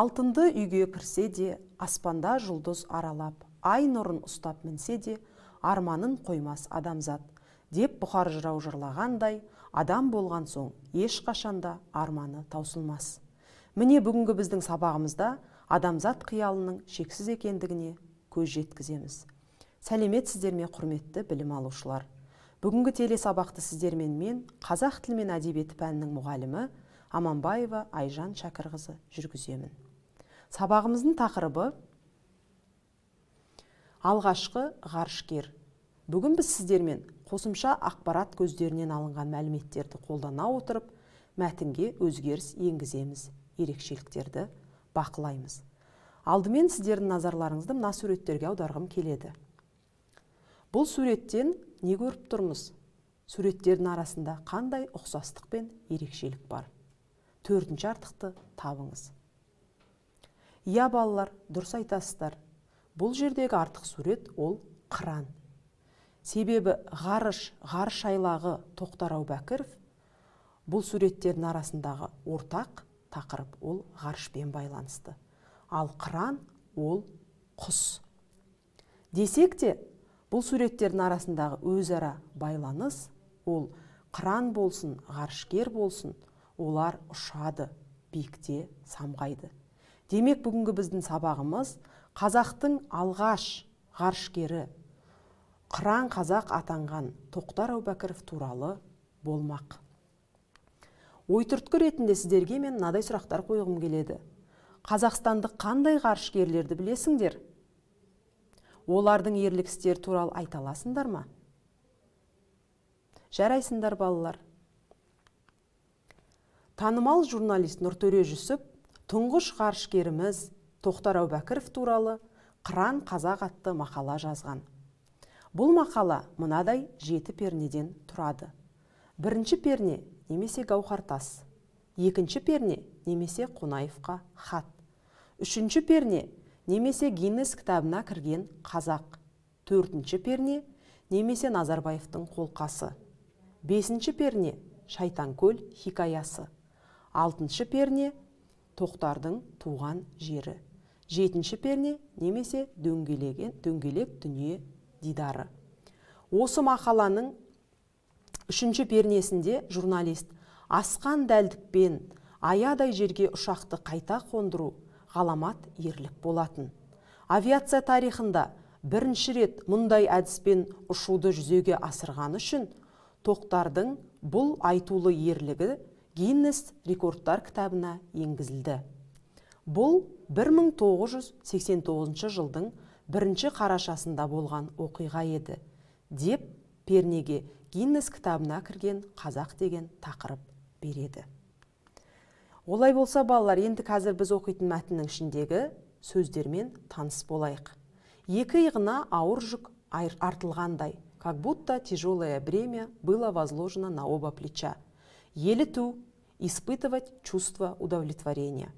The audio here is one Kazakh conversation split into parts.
алтынды үйге кірсе де аспанда жұлдыз аралап ай нұрын ұстап мінсе де арманын қоймас адамзат деп бұқар жырау жырлағандай адам болған соң ешқашанда арманы таусылмас міне бүгінгі біздің сабағымызда адамзат қиялының шексіз екендігіне көз жеткіземіз сәлеметсіздер ме құрметті білім алушылар бүгінгі телесабақты сіздермен мен қазақ тілі мен әдебиеті пәнінің мұғалімі аманбаева айжан шәкірқызы жүргіземін сабағымыздың тақырыбы алғашқы ғарышкер бүгін біз сіздермен қосымша ақпарат көздерінен алынған мәліметтерді қолдана отырып мәтінге өзгеріс енгіземіз ерекшеліктерді бақылаймыз алдымен сіздердің назарларыңызды мына суреттерге аударғым келеді бұл суреттен не көріп тұрмыз суреттердің арасында қандай ұқсастық пен ерекшелік бар төртінші артықты табыңыз иә балалар дұрыс айтасыздар бұл жердегі артық сурет ол қыран себебі ғарыш ғарыш айлағы тоқтар әубәкіров бұл суреттердің арасындағы ортақ тақырып ол ғарышпен байланысты ал қыран ол құс десек те бұл суреттердің арасындағы өзара байланыс ол қыран болсын ғарышкер болсын олар ұшады биікте самғайды демек бүгінгі біздің сабағымыз қазақтың алғаш ғарышкері қыран қазақ атанған тоқтар әубәкіров туралы болмақ ойтүрткі ретінде сіздерге мен мынадай сұрақтар қойғым келеді қазақстандық қандай ғарышкерлерді білесіңдер олардың ерлік істері туралы айта аласыңдар ма жарайсыңдар балалар танымал журналист нұртөре жүсіп тұңғыш ғарышкеріміз тоқтар әубәкіров туралы қыран қазақ атты мақала жазған бұл мақала мынадай жеті пернеден тұрады бірінші перне немесе гауһартас екінші перне немесе қонаевқа хат үшінші перне немесе гиннес кітабына кірген қазақ төртінші перне немесе назарбаевтың қолқасы бесінші перне шайтанкөл хикаясы алтыншы перне тоқтардың туған жері жетінші перне немесе дөңгелеген дөңгелек дүние дидары осы мақаланың үшінші пернесінде журналист асқан дәлдікпен аядай жерге ұшақты қайта қондыру ғаламат ерлік болатын авиация тарихында бірінші рет мұндай әдіспен ұшуды жүзеге асырғаны үшін тоқтардың бұл айтулы ерлігі гиннес рекордтар кітабына енгізілді бұл 1989 жылдың бірінші қарашасында болған оқиға еді деп пернеге гиннес кітабына кірген қазақ деген тақырып береді олай болса балалар енді қазір біз оқитын мәтіннің ішіндегі сөздермен таныс болайық екі иығына ауыр жүк артылғандай как будто тяжелое бремя было возложено на оба плеча еліту испытывать чувство удовлетворения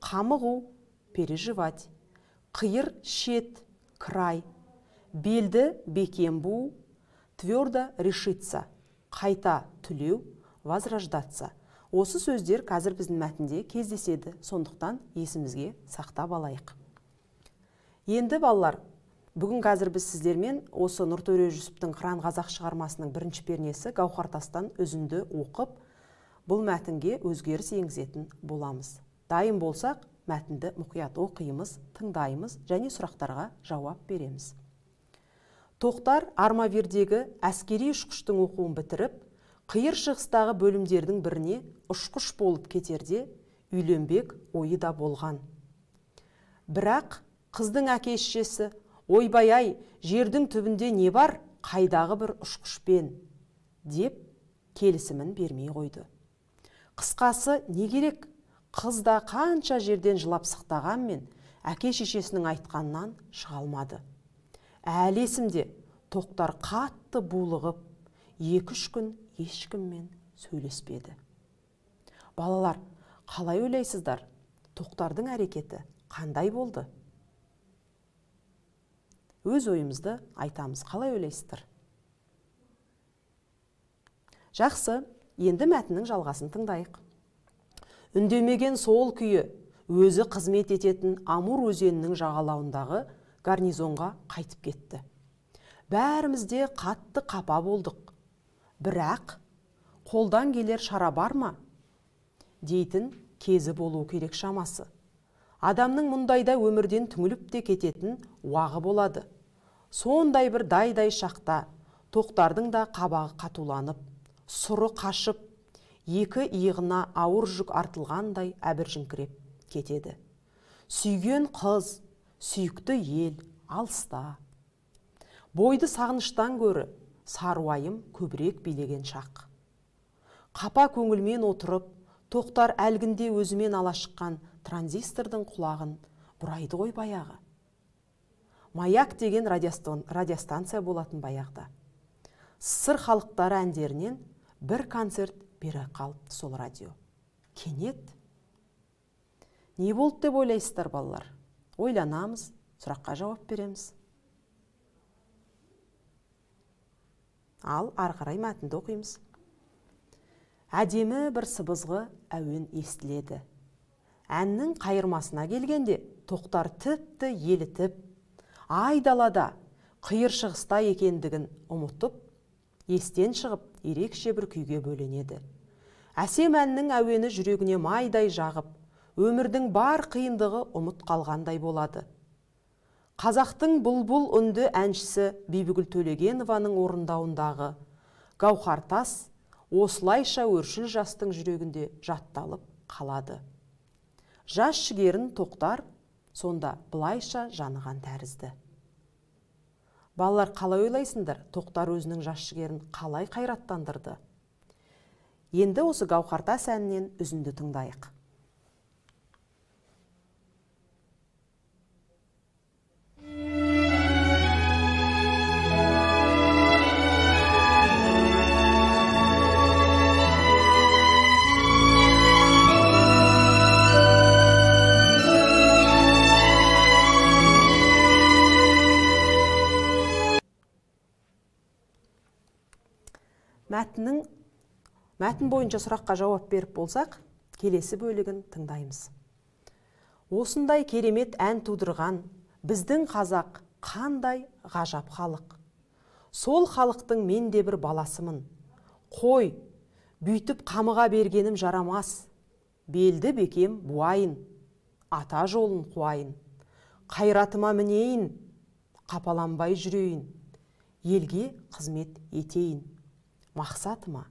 қамығу переживать қиыр шет край белді бекем буу твердо решиться қайта түлеу возрождаться осы сөздер қазір біздің мәтінде кездеседі сондықтан есімізге сақтап алайық енді балалар бүгін қазір біз сіздермен осы нұртөре жүсіптің қыран қазақ шығармасының бірінші пернесі гауһартастан өзінді оқып бұл мәтінге өзгеріс енгізетін боламыз дайын болсақ мәтінді мұқият оқимыз тыңдаймыз және сұрақтарға жауап береміз тоқтар армавердегі әскери ұшқыштың оқуын бітіріп қиыр шығыстағы бөлімдердің біріне ұшқыш болып кетерде үйленбек ойы да болған бірақ қыздың әке шешесі ойбай ай жердің түбінде не бар қайдағы бір ұшқышпен деп келісімін бермей қойды қысқасы не керек қыз да қанша жерден жылап мен әке шешесінің айтқанынан шығалмады. алмады есімде тоқтар қатты булығып екі үш күн ешкіммен сөйлеспеді балалар қалай ойлайсыздар тоқтардың әрекеті қандай болды өз ойымызды айтамыз қалай ойлайсыздар жақсы енді мәтіннің жалғасын тыңдайық үндемеген сол күйі өзі қызмет ететін амур өзенінің жағалауындағы гарнизонға қайтып кетті Бәрімізде қатты қапа болдық бірақ қолдан келер шара бар ма дейтін кезі болу керек шамасы адамның мұндайда өмірден түңіліп те кететін уағы болады сондай бір дайдай шақта тоқтардың да қабағы қатуланып сұры қашып екі иығына ауыр жүк артылғандай әбір әбіржіңкіреп кетеді сүйген қыз сүйікті ел алыста бойды сағыныштан көрі, сарыуайым көбірек билеген шақ қапа көңілмен отырып тоқтар әлгінде өзімен ала шыққан транзистордың құлағын бұрайды ғой баяғы маяк деген радиостанция болатын баяғыда сыр халықтары әндерінен бір концерт бері қалыпты сол радио кенет не болды деп ойлайсыздар балалар ойланамыз сұраққа жауап береміз ал ары қарай мәтінді оқимыз әдемі бір сыбызғы әуен естіледі әннің қайырмасына келгенде тоқтар тіпті елітіп айдалада қиыр екендігін ұмытып естен шығып ерекше бір күйге бөленеді әсем әннің әуені жүрегіне майдай жағып өмірдің бар қиындығы ұмыт қалғандай болады қазақтың бұлбұл үнді әншісі бибігүл төлегенованың орындауындағы тас осылайша өршіл жастың жүрегінде жатталып қалады жас жігерін тоқтар сонда былайша жаныған тәрізді балалар қалай ойлайсыңдар тоқтар өзінің жас жігерін қалай қайраттандырды енді осы гауһартас әнінен үзінді тыңдайық мәтіннің мәтін бойынша сұраққа жауап беріп болсақ келесі бөлігін тыңдаймыз осындай керемет ән тудырған біздің қазақ қандай ғажап халық сол халықтың мен де бір баласымын қой бүйтіп қамыға бергенім жарамас белді бекем буайын ата жолын қуайын қайратыма мінейін қапаланбай жүрейін елге қызмет етейін мақсатыма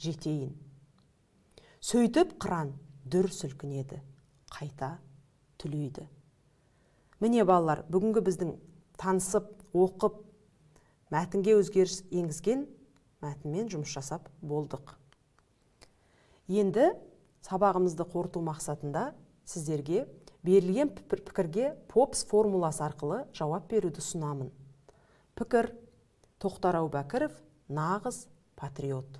жетейін сөйтіп қыран дүр сілкінеді қайта түлейді міне балалар бүгінгі біздің танысып оқып мәтінге өзгеріс енгізген мәтінмен жұмыс жасап болдық енді сабағымызды қорыту мақсатында сіздерге берілген пікірге попс формуласы арқылы жауап беруді ұсынамын пікір тоқтар әубәкіров нағыз патриот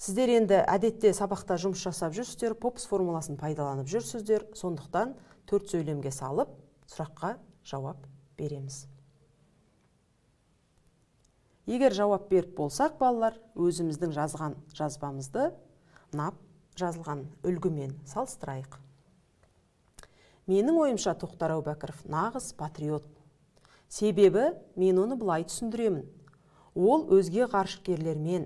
сіздер енді әдетте сабақта жұмыс жасап жүрсіздер попс формуласын пайдаланып жүрсіздер сондықтан төрт сөйлемге салып сұраққа жауап береміз егер жауап беріп болсақ балалар өзіміздің жазған жазбамызды нап жазылған үлгімен салыстырайық менің ойымша тоқтар әубәкіров нағыз патриот себебі мен оны былай түсіндіремін ол өзге ғарышкерлермен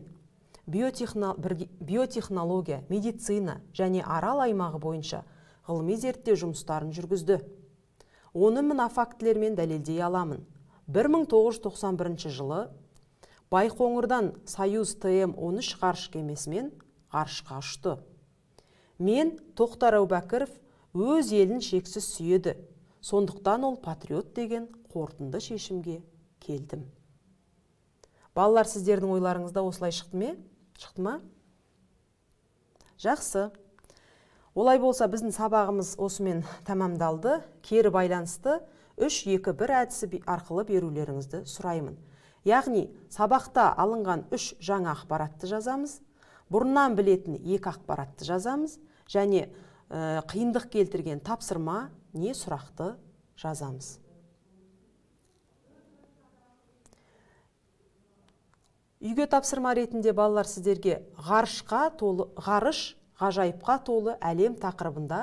биотехнология медицина және арал аймағы бойынша ғылыми зерттеу жұмыстарын жүргізді оны мына фактілермен дәлелдей аламын 1991 жылы байқоңырдан союз тм 13 ғарыш кемесімен ғарышқа ұшты мен тоқтар әубәкіров өз елін шексіз сүйеді сондықтан ол патриот деген қорытынды шешімге келдім балалар сіздердің ойларыңызда осылай шықты ме шықты ма жақсы олай болса біздің сабағымыз осымен тәмамдалды кері байланысты 3 екі бір әдісі арқылы берулеріңізді сұраймын яғни сабақта алынған үш жаңа ақпаратты жазамыз бұрыннан білетін екі ақпаратты жазамыз және э, қиындық келтірген тапсырма не сұрақты жазамыз үйге тапсырма ретінде балалар сіздерге ғарышқа толы ғарыш ғажайыпқа толы әлем тақырыбында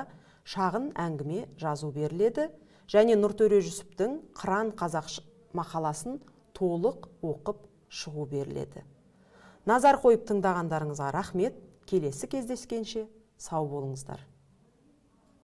шағын әңгіме жазу беріледі және нұртөре жүсіптің қыран қазақ мақаласын толық оқып шығу беріледі назар қойып тыңдағандарыңызға рахмет келесі кездескенше сау болыңыздар